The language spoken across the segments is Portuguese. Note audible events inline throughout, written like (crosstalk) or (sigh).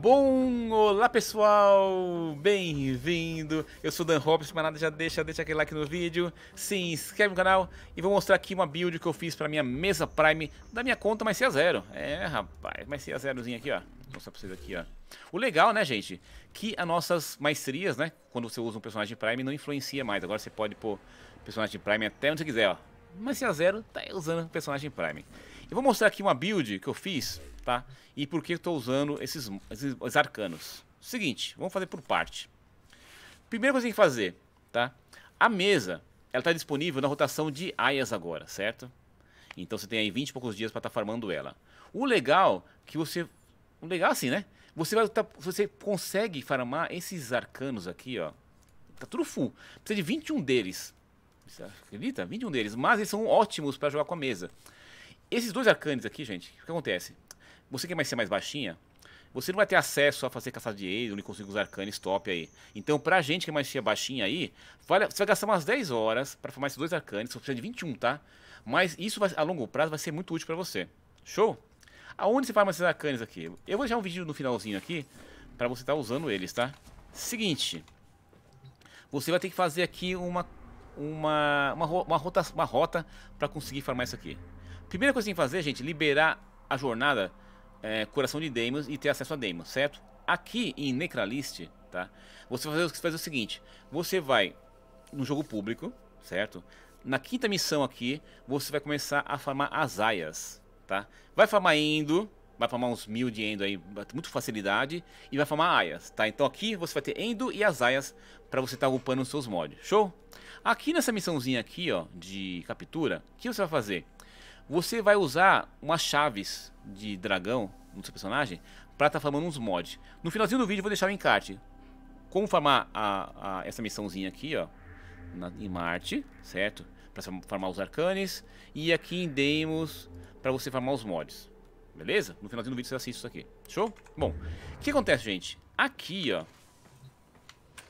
Bom, olá pessoal, bem-vindo. Eu sou Dan Robson, mas nada já deixa, deixa aquele like no vídeo, se inscreve no canal e vou mostrar aqui uma build que eu fiz para minha mesa Prime da minha conta, mas se a zero. É, rapaz, mas se a zerozinha aqui, ó. Vou mostrar pra vocês aqui, ó. O legal, né, gente, que as nossas maestrias, né, quando você usa um personagem Prime não influencia mais. Agora você pode pôr personagem Prime até onde você quiser, ó. Mas se a zero tá usando personagem Prime. Eu vou mostrar aqui uma build que eu fiz, tá? E por que eu estou usando esses, esses arcanos. Seguinte, vamos fazer por parte. Primeira coisa que tem que fazer, tá? A mesa, ela está disponível na rotação de aias agora, certo? Então você tem aí 20 e poucos dias para estar tá farmando ela. O legal que você... O legal assim, né? Você, vai, tá, você consegue farmar esses arcanos aqui, ó. Tá tudo full. Precisa de 21 deles. Você acredita? 21 deles. Mas eles são ótimos para jogar com a mesa. Esses dois arcanes aqui, gente, o que acontece? Você que vai ser mais baixinha, você não vai ter acesso a fazer caçada de ex, não conseguir usar arcanes top aí. Então, pra gente que é mais baixinha aí, vale, você vai gastar umas 10 horas para formar esses dois arcanes, você precisa de 21, tá? Mas isso vai, a longo prazo vai ser muito útil para você. Show? Aonde você farma esses arcanes aqui? Eu vou deixar um vídeo no finalzinho aqui, para você estar tá usando eles, tá? Seguinte, você vai ter que fazer aqui uma, uma, uma, uma rota, uma rota para conseguir farmar isso aqui. Primeira coisa que você tem que fazer, gente, liberar a jornada é, Coração de Demos e ter acesso a Demos, certo? Aqui em Necralist, tá? Você vai fazer, fazer o seguinte, você vai no jogo público, certo? Na quinta missão aqui, você vai começar a farmar as aias, tá? Vai farmar indo, vai farmar uns mil de Endo aí com facilidade e vai farmar aias, tá? Então aqui você vai ter Endo e as aias para você estar tá upando os seus mods, show? Aqui nessa missãozinha aqui, ó, de captura, o que você vai fazer? Você vai usar umas chaves de dragão no seu personagem para estar tá formando uns mods. No finalzinho do vídeo eu vou deixar o encarte. Como formar a, a, essa missãozinha aqui, ó, na, em Marte, certo? Para formar os arcanes. E aqui em Deimos, para você formar os mods. Beleza? No finalzinho do vídeo você assiste isso aqui. Show? Bom, o que acontece, gente? Aqui, ó,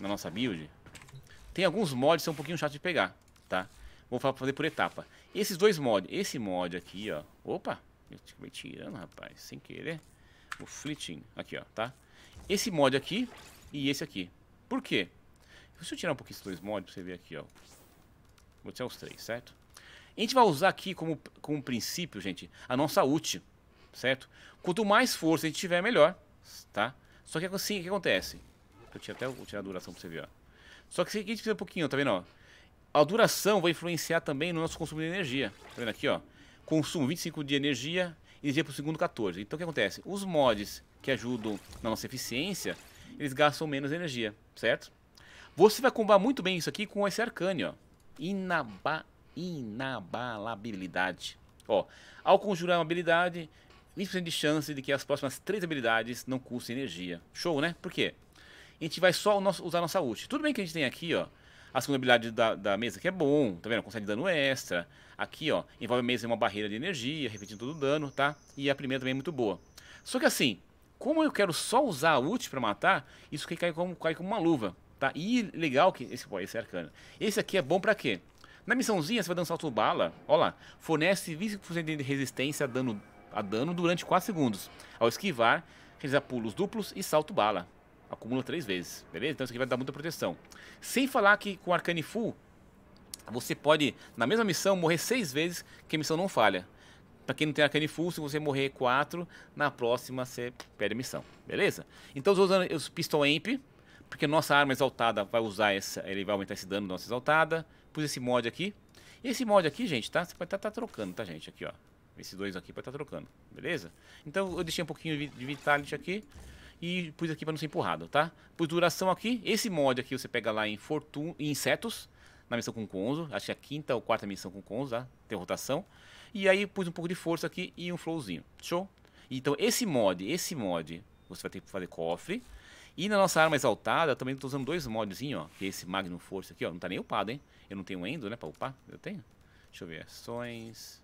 na nossa build, tem alguns mods que são um pouquinho chato de pegar, tá? Vou fazer por etapa. Esses dois mods. Esse mod aqui, ó. Opa! Eu acabei tirando, rapaz, sem querer. O flitting. Aqui, ó, tá? Esse mod aqui e esse aqui. Por quê? Deixa eu tirar um pouquinho esses dois mods pra você ver aqui, ó. Vou tirar os três, certo? A gente vai usar aqui como, como princípio, gente, a nossa ult, certo? Quanto mais força a gente tiver, melhor, tá? Só que é assim, o que acontece? Eu tinha até vou tirar a duração pra você ver, ó. Só que se a gente fizer um pouquinho, tá vendo, ó? a duração vai influenciar também no nosso consumo de energia. Tá vendo aqui, ó? Consumo 25 de energia, energia por segundo 14. Então o que acontece? Os mods que ajudam na nossa eficiência, eles gastam menos energia, certo? Você vai combar muito bem isso aqui com esse arcane, ó. Inaba inabalabilidade. Ó, ao conjurar uma habilidade, 20% de chance de que as próximas três habilidades não custem energia. Show, né? Por quê? A gente vai só nosso, usar nossa ult. Tudo bem que a gente tem aqui, ó, a segunda habilidade da, da, mesa, que é bom, tá vendo? Consegue dano extra. Aqui, ó, envolve a mesa em uma barreira de energia, repetindo todo o dano, tá? E a primeira também é muito boa. Só que assim, como eu quero só usar a ult pra matar, isso aqui cai como, cai como uma luva, tá? E legal que... Esse, pô, esse é Esse aqui é bom pra quê? Na missãozinha, você vai dar um salto bala, ó lá, fornece 25% de resistência a dano, a dano durante 4 segundos. Ao esquivar, realizar pulos duplos e salto bala. Acumula três vezes, beleza? Então isso aqui vai dar muita proteção. Sem falar que com Arcane Full você pode, na mesma missão, morrer seis vezes que a missão não falha. Pra quem não tem Arcane Full, se você morrer 4, na próxima você perde a missão, beleza? Então eu estou usando os Pistol Amp, porque nossa arma exaltada vai usar essa, ele vai aumentar esse dano da nossa exaltada. Pus esse mod aqui. E esse mod aqui, gente, tá? Você pode estar tá, tá trocando, tá, gente? Aqui, ó. Esses dois aqui pode estar tá trocando, beleza? Então eu deixei um pouquinho de Vitality aqui e pus aqui para não ser empurrado, tá? Pus duração aqui. Esse mod aqui você pega lá em, Fortun, em Insetos, na missão com Conzo. Acho que é a quinta ou quarta missão com Conzo, tá? Tem rotação. E aí pus um pouco de força aqui e um flowzinho. Show? Então esse mod, esse mod, você vai ter que fazer cofre. E na nossa arma exaltada, também estou usando dois modzinhos, ó. Que é esse Magnum Force aqui, ó. Não está nem upado, hein? Eu não tenho Endo, né? Pra upar. Eu tenho. Deixa eu ver. Ações.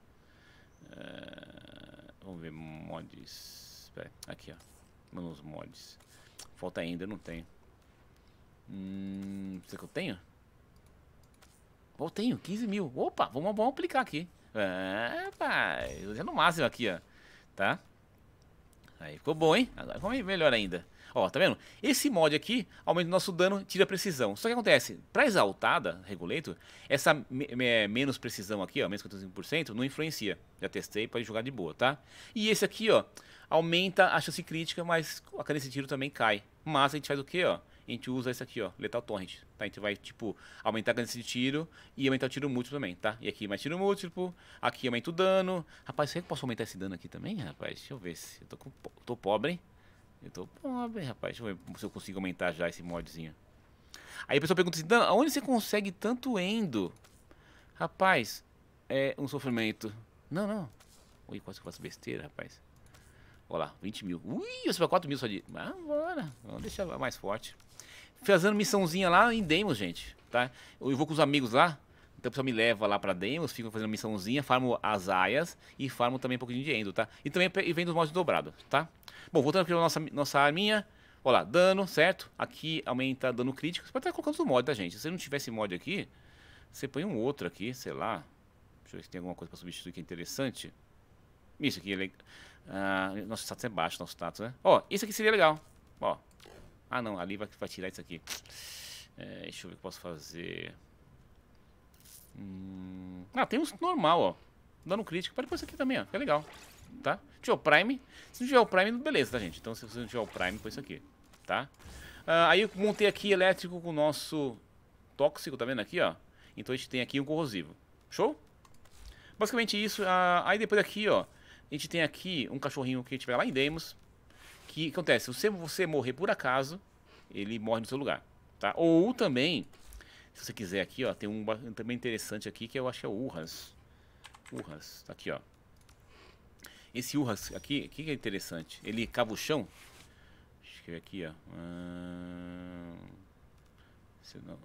Uh, vamos ver mods. Pera, aqui, ó. Nos mods. Falta ainda, eu não tenho. Hum, será que eu tenho? Ou tenho, 15 mil. Opa, vamos, vamos aplicar aqui. É, pai, eu já no máximo aqui, ó. Tá? Aí ficou bom, hein? Agora ficou melhor ainda. Ó, tá vendo? Esse mod aqui aumenta o nosso dano, tira a precisão. Só que acontece, pra exaltada, regulator, essa me me é, menos precisão aqui, ó, menos 45%, não influencia. Já testei, pode jogar de boa, tá? E esse aqui, ó, aumenta a chance crítica, mas a cadência de tiro também cai. Mas a gente faz o quê, ó? A gente usa esse aqui, ó, letal torrent, tá? A gente vai, tipo, aumentar a cadência de tiro e aumentar o tiro múltiplo também, tá? E aqui mais tiro múltiplo, aqui aumenta o dano. Rapaz, será que eu posso aumentar esse dano aqui também, rapaz? Deixa eu ver se eu tô, com, tô pobre, hein? Eu tô pobre, rapaz. Deixa eu ver se eu consigo aumentar já esse modzinho. Aí a pessoa pergunta assim, Dan, aonde você consegue tanto endo? Rapaz, é um sofrimento. Não, não. Ui, quase que eu faço besteira, rapaz. Olha lá, 20 mil. Ui, você vai 4 mil só de. Ah, bora, vamos deixar mais forte. Fazendo missãozinha lá em Demos, gente. Tá? Eu vou com os amigos lá. Então o pessoal me leva lá pra Demos, fico fazendo missãozinha, farmo as aias e farmo também um pouquinho de endo, tá? E também e vendo os mods dobrados, tá? Bom, voltando aqui pra nossa, nossa arminha. Olha lá, dano, certo? Aqui aumenta dano crítico. Você pode estar colocando os mods, tá, gente? Se você não tivesse mod aqui, você põe um outro aqui, sei lá. Deixa eu ver se tem alguma coisa pra substituir que é interessante. Isso aqui é legal. Uh, ah, nosso status é baixo, nosso status, né? Ó, oh, isso aqui seria legal. Ó. Oh. Ah, não, ali vai, vai tirar isso aqui. É, deixa eu ver o que posso fazer. Hum... Ah, tem uns normal, ó. Dando crítico. Pode pôr isso aqui também, ó. Que é legal. Tá? Tiver Prime. Se não tiver o Prime, beleza, tá, gente? Então, se você não tiver o Prime, põe isso aqui. Tá? Ah, aí eu montei aqui elétrico com o nosso tóxico, tá vendo aqui, ó? Então a gente tem aqui um corrosivo. Show? Basicamente isso. Ah, aí depois aqui, ó. A gente tem aqui um cachorrinho que a gente vai lá em Demos. Que acontece, se você morrer por acaso, ele morre no seu lugar. Tá? Ou também, se você quiser aqui, ó, tem um também interessante aqui que eu acho que é o Urras. Urras, tá aqui, ó. Esse Urras aqui, o que, que é interessante? Ele cava o chão. Deixa eu ver aqui, ó. Hum... Não...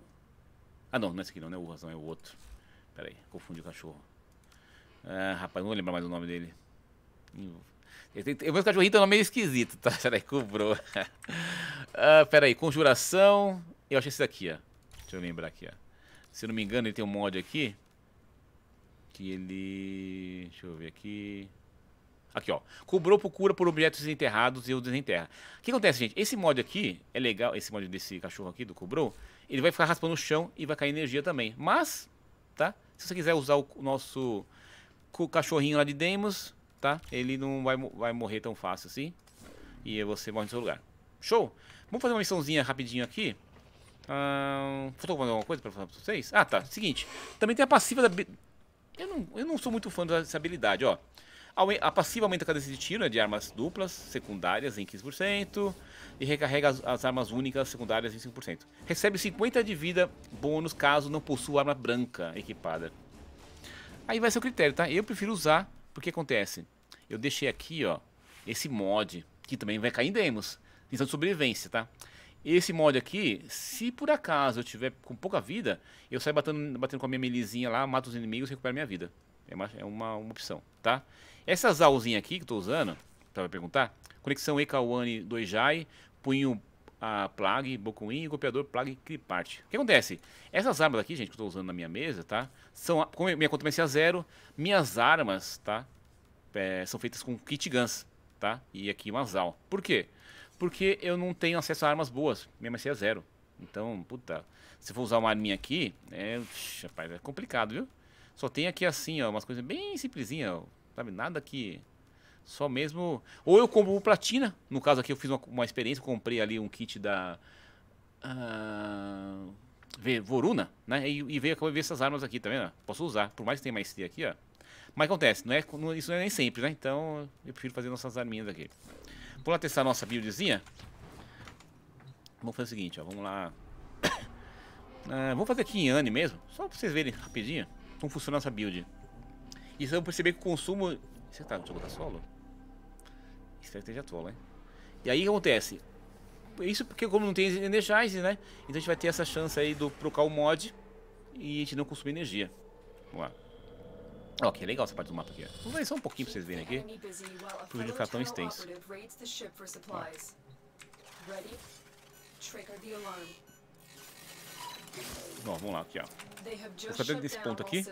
Ah, não, não é esse aqui não, não é o Urras, não, é o outro. Pera aí, confundi o cachorro. Ah, rapaz, não vou lembrar mais o nome dele. O meu cachorrinho tem é um nome meio esquisito, tá? Será (laughs) que cobrou? ah, pera aí, conjuração. Eu achei esse daqui, ó. Deixa eu lembrar aqui, ó. Se eu não me engano, ele tem um mod aqui. Que ele... Deixa eu ver aqui. Aqui, ó. Cobrou procura por objetos enterrados e o desenterra. O que acontece, gente? Esse mod aqui é legal. Esse mod desse cachorro aqui, do Cobrou. Ele vai ficar raspando o chão e vai cair energia também. Mas, tá? Se você quiser usar o nosso cachorrinho lá de Demos, tá? Ele não vai, vai morrer tão fácil assim. E você morre no seu lugar. Show! Vamos fazer uma missãozinha rapidinho aqui. Ah, faltou alguma coisa pra falar pra vocês? Ah, tá. Seguinte. Também tem a passiva da... Eu não, eu não sou muito fã dessa habilidade, ó. A passiva aumenta a cadência de tiro né, de armas duplas, secundárias em 15% e recarrega as, as, armas únicas secundárias em 5%. Recebe 50 de vida bônus caso não possua arma branca equipada. Aí vai ser o critério, tá? Eu prefiro usar porque acontece, eu deixei aqui, ó, esse mod, que também vai cair em demos, missão de sobrevivência, tá? Esse mod aqui, se por acaso eu tiver com pouca vida, eu saio batendo, batendo com a minha melizinha lá, mato os inimigos e recupero minha vida. É uma, é uma, uma opção, tá? Essa Zalzinha aqui que eu tô usando, para perguntar, conexão Ekawane 2 Jai, punho a Plague, Bokuin e o Plague Cripart. O que acontece? Essas armas aqui, gente, que eu estou usando na minha mesa, tá? São, como minha contra é zero, minhas armas, tá? É, são feitas com kit guns, tá? E aqui uma Zal. Por quê? Porque eu não tenho acesso a armas boas, minha MC é zero. Então, puta, se for usar uma arminha aqui, é, rapaz, é complicado, viu? Só tem aqui assim, ó, umas coisas bem simplesinhas, ó, sabe? Nada que só mesmo. Ou eu compro platina. No caso aqui, eu fiz uma, uma experiência, comprei ali um kit da. Uh, Voruna, né? E, e veio ver essas armas aqui, tá vendo? Posso usar. Por mais que tenha mais C aqui, ó. Mas acontece, não é, não, isso não é nem sempre, né? Então eu prefiro fazer nossas arminhas aqui. Vamos lá testar a nossa buildzinha. Vamos fazer o seguinte, ó. Vamos lá. Uh, (coughs) vamos fazer aqui em mesmo, só pra vocês verem rapidinho como funciona essa build. E vocês vão perceber que o consumo... Você tá no jogo da solo? Estratégia troll, hein? E aí o que acontece? É isso porque como não tem energize, né? Então a gente vai ter essa chance aí do trocar o mod e a gente não consumir energia. Vamos lá. Ó, que legal essa parte do mapa aqui. Vamos ver só um pouquinho pra vocês verem aqui. Pro vídeo ficar tão extenso. Ó, vamos lá, aqui, ó. Vou saber desse ponto aqui.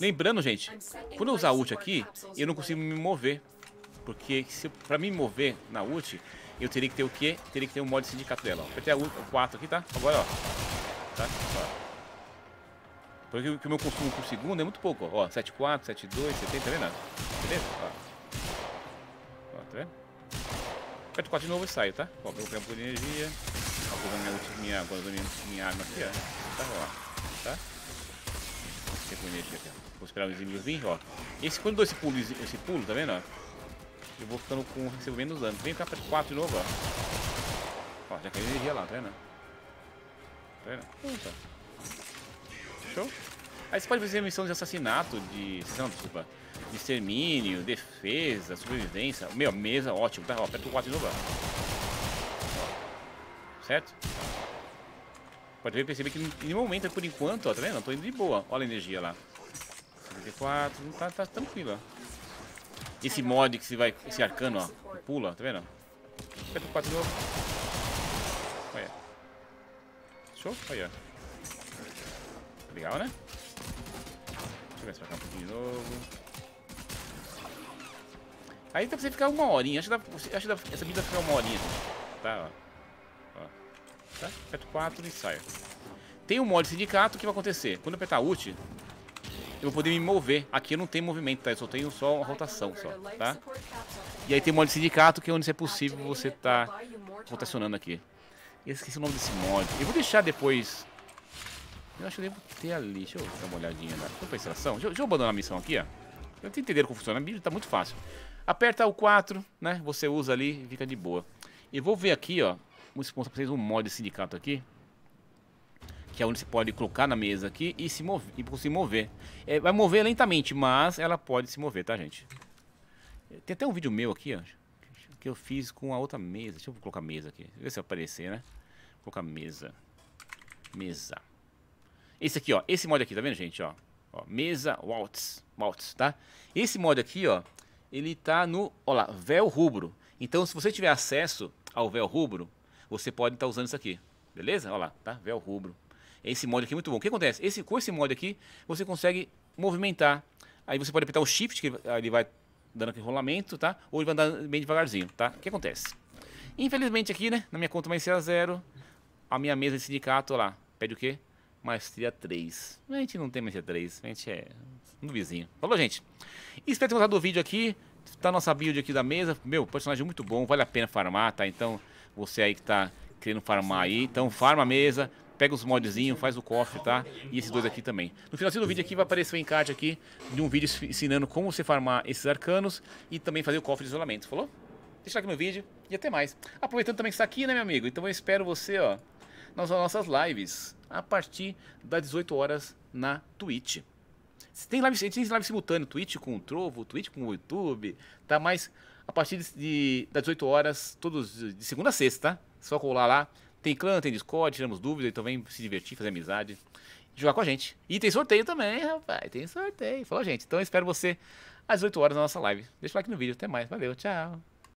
Lembrando, gente, quando eu usar ult aqui, eu não consigo me mover. Porque se para me mover na ult, eu teria que ter o quê? Teria que ter o um mod sindicato dela, ó. Apertei a ult, o 4 aqui, tá? Agora, ó. Tá? Ó. Porque o meu consumo por segundo é muito pouco, ó. ó 7,4, 7,2, 70, tá vendo? Beleza? Tá ó. ó tá vendo? Aperto 4 de novo e saio, tá? Ó, vou pegar um de energia. Ó, vou minha, ult, minha, agora minha, minha arma aqui, ó. Tá, ó. Tá? Vou esperar os inimigos vir, ó. Esse, quando eu dou esse pulo, esse pulo, tá vendo, ó? Eu vou ficando com. recebo menos dano. Vem cá pra 4 de novo, ó. Ó, já caiu energia lá, treina. Treina. Puta. Show? Aí você pode fazer missão de assassinato, de. Não, desculpa. De extermínio, defesa, sobrevivência. Meu, mesa, ótimo, tá? Ó, aperta o 4 de novo, ó. Certo? Pode ver, perceber que em nenhum momento, por enquanto, ó, tá vendo? Eu tô indo de boa. Olha a energia lá. 74, tá, tá tranquilo, ó. Esse mod que você vai. Esse arcano, ó. Pula, tá vendo? Aperta o 4 de novo. Olha. Show? Olha. Legal, né? Deixa eu ver se vai ficar um pouquinho de novo. Aí dá pra você ficar uma horinha. Acho que, dá, acho que dá, essa vida ficar uma horinha. Tá, ó. ó. Tá? Aperto 4 e sai. Tem um mod sindicato que vai acontecer. Quando apertar ult, eu vou poder me mover. Aqui eu não tenho movimento, tá? Eu só tenho só uma rotação, só, tá? E aí tem o modo sindicato, que é onde é possível você tá rotacionando aqui. Eu esqueci o nome desse mod. Eu vou deixar depois... Eu acho que eu devo ter ali. Deixa eu dar uma olhadinha. Né? Vamos Deixa eu, deixa eu abandonar a missão aqui, ó. Eu entender como funciona. A missão tá muito fácil. Aperta o 4, né? Você usa ali e fica de boa. E vou ver aqui, ó. Vou expor pra vocês um mod sindicato aqui que é onde você pode colocar na mesa aqui e se mover. E se mover. É, vai mover lentamente, mas ela pode se mover, tá, gente? Tem até um vídeo meu aqui, ó, que eu fiz com a outra mesa. Deixa eu colocar mesa aqui. Ver se aparecer, né? Vou colocar mesa. Mesa. Esse aqui, ó. Esse mod aqui, tá vendo, gente? Ó, ó mesa Waltz. Waltz, tá? Esse mod aqui, ó. Ele tá no, ó lá, véu rubro. Então, se você tiver acesso ao véu rubro, você pode estar tá usando isso aqui. Beleza? Olha lá, tá? Véu rubro. Esse mod aqui é muito bom. O que acontece? Esse, com esse mod aqui, você consegue movimentar. Aí você pode apertar o shift, que ele vai dando aquele rolamento, tá? Ou ele vai andando bem devagarzinho, tá? O que acontece? Infelizmente aqui, né? Na minha conta maestria zero, a minha mesa de sindicato, lá, pede o quê? Maestria 3. A gente não tem maestria 3, a gente é no vizinho. Falou, gente? Espero ter gostado do vídeo aqui. Tá a nossa build aqui da mesa. Meu, personagem muito bom, vale a pena farmar, tá? Então, você aí que tá querendo farmar aí, então farma a mesa pega os modezinhos, faz o cofre, tá? E esses dois aqui também. No finalzinho do vídeo aqui vai aparecer o um encarte aqui de um vídeo ensinando como você farmar esses arcanos e também fazer o cofre de isolamento, falou? Deixa aqui no vídeo e até mais. Aproveitando também que está aqui, né, meu amigo? Então eu espero você, ó, nas nossas lives a partir das 18 horas na Twitch. Tem live, tem live simultâneo, Twitch com o Trovo, Twitch com o YouTube, tá? Mas a partir de, das 18 horas, todos de segunda a sexta, tá? Só colar lá, tem clã, tem Discord, tiramos dúvidas, então vem se divertir, fazer amizade, jogar com a gente. E tem sorteio também, rapaz, tem sorteio. Falou, gente. Então eu espero você às 8 horas na nossa live. Deixa o like no vídeo, até mais. Valeu, tchau.